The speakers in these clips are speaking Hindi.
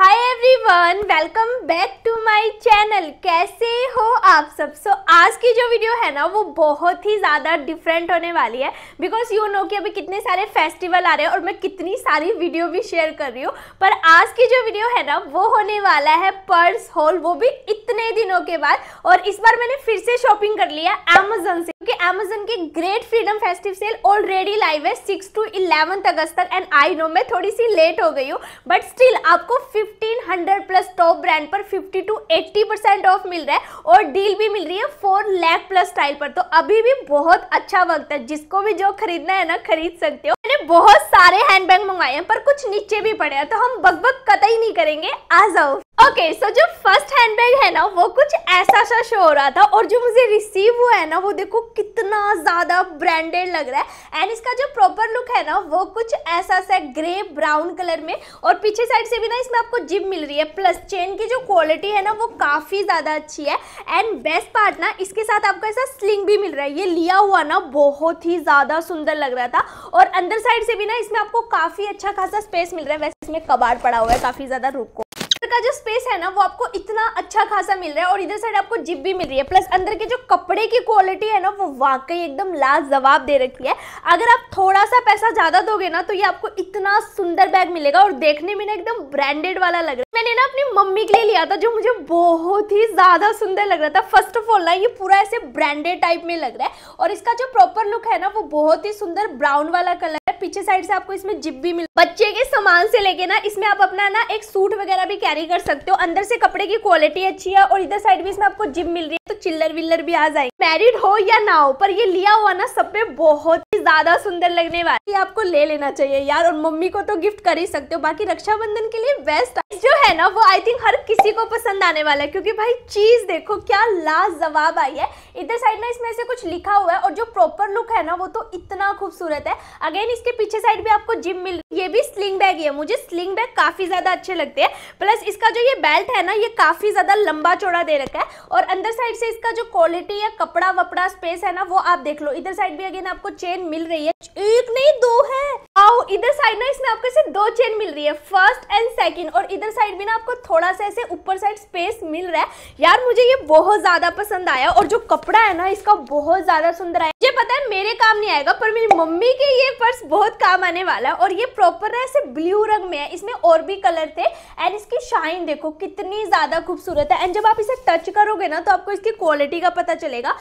hi everyone welcome back to my channel कैसे हो आप सब सो so, आज की जो वीडियो है ना वो बहुत ही ज़्यादा डिफरेंट होने वाली है बिकॉज यू नो कि अभी कितने सारे फेस्टिवल आ रहे हैं और मैं कितनी सारी वीडियो भी शेयर कर रही हूँ पर आज की जो वीडियो है ना वो होने वाला है पर्स होल वो भी इतने दिनों के बाद और इस बार मैंने फिर से शॉपिंग कर लिया अमेजोन से Amazon की great freedom festive sale already live है सिक्स टू इलेवन अगस्त तक एंड आई नो मैं थोड़ी सी लेट हो गई हूँ बट स्टिल आपको 1500 प्लस टॉप ब्रांड पर 50 टू 80 परसेंट ऑफ मिल रहा है और डील भी मिल रही है 4 लाख प्लस स्टाइल पर तो अभी भी बहुत अच्छा वक्त है जिसको भी जो खरीदना है ना खरीद सकते हो मैंने बहुत सारे हैंडबैग मंगवाए हैं पर कुछ नीचे भी पड़े हैं तो हम बकबक कतई नहीं करेंगे आ जाओ ओके okay, सो so जो फर्स्ट हैंडबैग है ना वो कुछ ऐसा सा शो हो रहा था और जो मुझे रिसीव हुआ है ना वो देखो कितना ज़्यादा ब्रांडेड लग रहा है एंड इसका जो प्रॉपर लुक है ना वो कुछ ऐसा सा ग्रे ब्राउन कलर में और पीछे साइड से भी ना इसमें आपको जिप मिल रही है प्लस चेन की जो क्वालिटी है ना वो काफ़ी ज़्यादा अच्छी है एंड बेस्ट पार्ट ना इसके साथ आपको ऐसा स्लिंग भी मिल रहा है ये लिया हुआ ना बहुत ही ज़्यादा सुंदर लग रहा था और अंदर साइड से भी ना इसमें आपको काफ़ी अच्छा खासा स्पेस मिल रहा है वैसे इसमें कबाड़ पड़ा हुआ है काफ़ी ज़्यादा रुको का जो स्पेस है ना वो आपको इतना अच्छा खासा मिल रहा है और इधर साइड आपको जिप भी मिल रही है प्लस अंदर के जो कपड़े की क्वालिटी है ना वो वाकई एकदम लाजवाब दे रखी है अगर आप थोड़ा सा पैसा ज़्यादा दोगे ना तो ये आपको इतना सुंदर बैग मिलेगा और देखने में ना एकदम ब्रांडेड वाला लग रहा है मैंने ना अपनी मम्मी के लिए लिया था जो मुझे बहुत ही ज़्यादा सुंदर लग रहा था फर्स्ट ऑफ ऑल ना ये पूरा ऐसे ब्रांडेड टाइप में लग रहा है और इसका जो प्रॉपर लुक है ना वो बहुत ही सुंदर ब्राउन वाला कलर है पीछे साइड से आपको इसमें जिप भी मिल बच्चे के सामान से लेके ना इसमें आप अपना ना एक सूट वगैरह भी कैरी कर सकते हो अंदर से कपड़े की क्वालिटी अच्छी है और इधर साइड भी इसमें आपको जिम मिल रही है तो चिल्लर विल्लर भी आ जाएगी मैरिड हो या ना हो पर ये लिया हुआ ना सब पे बहुत ही ज्यादा सुंदर लगने वाली आपको ले लेना चाहिए यार और मम्मी को तो गिफ्ट कर ही सकते हो बाकी रक्षाबंधन के लिए बेस्ट जो है ना वो आई थिंक हर किसी को पसंद आने वाला है क्योंकि भाई चीज देखो क्या लाजवाब आई है इधर साइड में इसमें से कुछ लिखा हुआ है और जो प्रॉपर लुक है ना वो तो इतना खूबसूरत है अगेन इसके पीछे साइड भी आपको जिम मिल ये भी स्लिंग बैग ही है मुझे स्लिंग बैग काफ़ी ज़्यादा अच्छे लगते हैं प्लस इसका जो ये बेल्ट है ना ये काफ़ी ज़्यादा लंबा चौड़ा दे रखा है और अंदर साइड से इसका जो क्वालिटी या कपड़ा वपड़ा स्पेस है ना वो आप देख लो इधर साइड भी अगेन आपको चेन मिल रही है एक नहीं दो है वाओ इधर साइड ना इसमें आपको ऐसे दो चेन मिल रही है फर्स्ट एंड सेकंड और इधर साइड भी ना आपको थोड़ा सा ऐसे ऊपर साइड स्पेस मिल रहा है यार मुझे ये बहुत ज़्यादा पसंद आया और जो कपड़ा है ना इसका बहुत ज़्यादा सुंदर आया ये पता है मेरे काम नहीं आएगा पर मेरी मम्मी के ये पर्स बहुत काम आने वाला है और ये प्रॉपर ना ऐसे ब्लू रंग में है इसमें और भी कलर थे एंड इसकी शाइन देखो कितनी ज़्यादा खूबसूरत है एंड जब आप इसे टच करोगे ना तो आपको इसकी क्वालिटी का पता चलेगा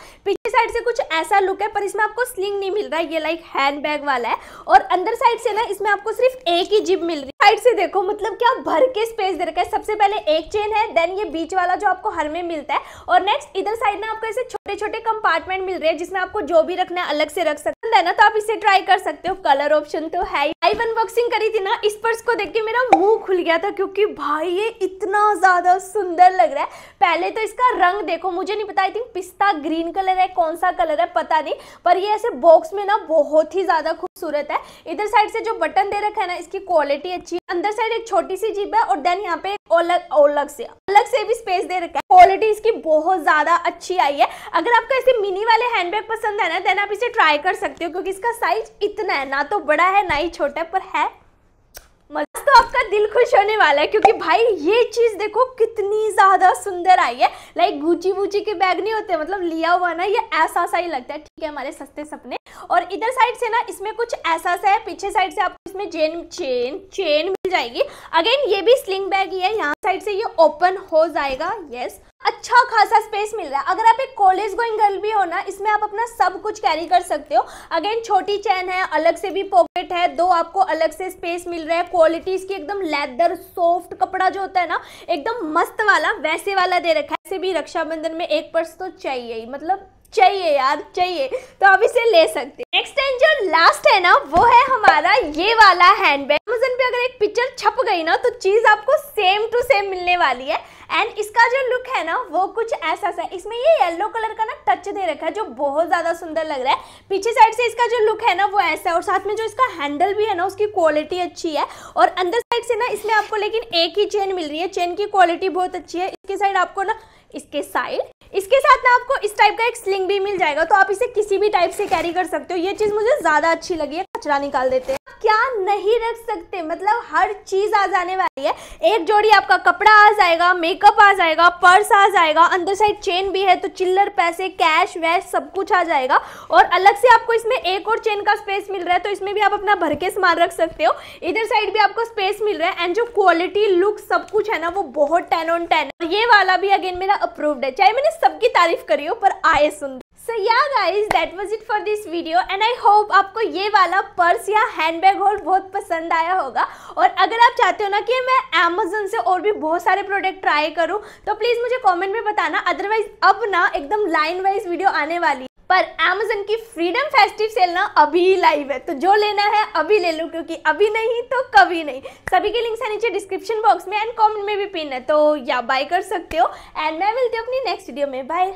साइड से कुछ ऐसा लुक है पर इसमें आपको स्लिंग नहीं मिल रहा है ये लाइक हैंड बैग वाला है और अंदर साइड से ना इसमें आपको सिर्फ एक ही जिप मिल रही है साइड से देखो मतलब क्या भर के स्पेस दे रखा है सबसे पहले एक चेन है देन ये बीच वाला जो आपको हर में मिलता है और नेक्स्ट इधर साइड ना आपको ऐसे छोटे छोटे कंपार्टमेंट मिल रहे हैं जिसमें आपको जो भी रखना है अलग से रख सकते है ना तो आप इसे ट्राई कर सकते हो कलर ऑप्शन तो है आई अनबॉक्सिंग करी थी ना इस पर्स को देख के मेरा मुंह खुल गया था क्योंकि भाई ये इतना ज्यादा सुंदर लग रहा है पहले तो इसका रंग देखो मुझे नहीं पता I think pista green colour है कौन सा कलर है पता नहीं पर ये ऐसे बॉक्स में ना बहुत ही ज्यादा खूबसूरत है इधर साइड से जो बटन दे रखा है ना इसकी क्वालिटी अच्छी है अंदर साइड एक छोटी सी जीप है और देन यहाँ पे अलग अलग से अलग से भी स्पेस दे रखा है क्वालिटी इसकी बहुत ज़्यादा अच्छी आई है अगर आपको ऐसे मिनी वाले हैंडबैग पसंद है ना देन आप इसे ट्राई कर सकते हो क्योंकि इसका साइज इतना है ना तो बड़ा है ना ही छोटा है पर है मजा तो आपका दिल खुश होने वाला है क्योंकि भाई ये चीज देखो कितनी ज्यादा सुंदर आई है लाइक गुची वूची के बैग नहीं होते मतलब लिया हुआ ना ये ऐसा सा ही लगता है ठीक है हमारे सस्ते सपने और इधर साइड से ना इसमें कुछ ऐसा सा है पीछे साइड से आपको इसमें चेन चेन चेन मिल जाएगी अगेन ये भी स्लिंग बैग ही है यहाँ साइड से ये ओपन हो जाएगा यस अच्छा खासा स्पेस मिल रहा है अगर आप एक कॉलेज गोइंग गर्ल भी हो ना इसमें आप अपना सब कुछ कैरी कर सकते हो अगेन छोटी चैन है अलग से भी पॉकेट है दो आपको अलग से स्पेस मिल रहा है क्वालिटी इसकी एकदम लेदर सॉफ्ट कपड़ा जो होता है ना एकदम मस्त वाला वैसे वाला दे रखा है ऐसे भी रक्षाबंधन में एक पर्स तो चाहिए ही मतलब चाहिए यार चाहिए तो आप इसे ले सकते हैं नेक्स्ट एंड जो लास्ट है ना वो है हमारा ये वाला हैंड बैग अमेजन पे अगर एक पिक्चर छप गई ना तो चीज आपको सेम टू सेम मिलने वाली है एंड इसका जो लुक है ना वो कुछ ऐसा सा इसमें ये येलो कलर का ना टच दे रखा है जो बहुत ज़्यादा सुंदर लग रहा है पीछे साइड से इसका जो लुक है ना वो ऐसा है और साथ में जो इसका हैंडल भी है ना उसकी क्वालिटी अच्छी है और अंदर साइड से ना इसमें आपको लेकिन एक ही चेन मिल रही है चेन की क्वालिटी बहुत अच्छी है इसकी साइड आपको ना इसके साइड इसके साथ ना आपको इस टाइप का एक स्लिंग भी मिल जाएगा तो आप इसे किसी भी टाइप से कैरी कर सकते हो ये चीज़ मुझे ज़्यादा अच्छी लगी है कचरा निकाल देते हैं क्या नहीं रख सकते मतलब हर चीज़ आ जाने वाली है एक जोड़ी आपका कपड़ा आ जाएगा मेकअप आ जाएगा पर्स आ जाएगा अंदर साइड चेन भी है तो चिल्लर पैसे कैश वैश सब कुछ आ जाएगा और अलग से आपको इसमें एक और चेन का स्पेस मिल रहा है तो इसमें भी आप अपना भर के सामान रख सकते हो इधर साइड भी आपको स्पेस मिल रहा है एंड जो क्वालिटी लुक सब कुछ है ना वो बहुत टेन ऑन टेन ये वाला भी अगेन मेरा अप्रूव्ड है चाहे मैंने सबकी तारीफ करी हो पर आए सुन so yeah guys that was it for this video and I hope आपको ये वाला पर्स या हैंड बैग होल बहुत पसंद आया होगा और अगर आप चाहते हो ना कि मैं अमेजोन से और भी बहुत सारे प्रोडक्ट ट्राई करूँ तो प्लीज़ मुझे कॉमेंट में बताना अदरवाइज अब ना एकदम लाइन वाइज वीडियो आने वाली पर अमेजन की फ्रीडम फेस्टिव सेल ना अभी लाइव है तो जो लेना है अभी ले लो क्योंकि अभी नहीं तो कभी नहीं सभी के लिंक्स है नीचे डिस्क्रिप्शन बॉक्स में एंड कॉमेंट में भी पिन है तो या बाय कर सकते हो एंड मैं मिलती हूँ अपनी नेक्स्ट वीडियो में बाय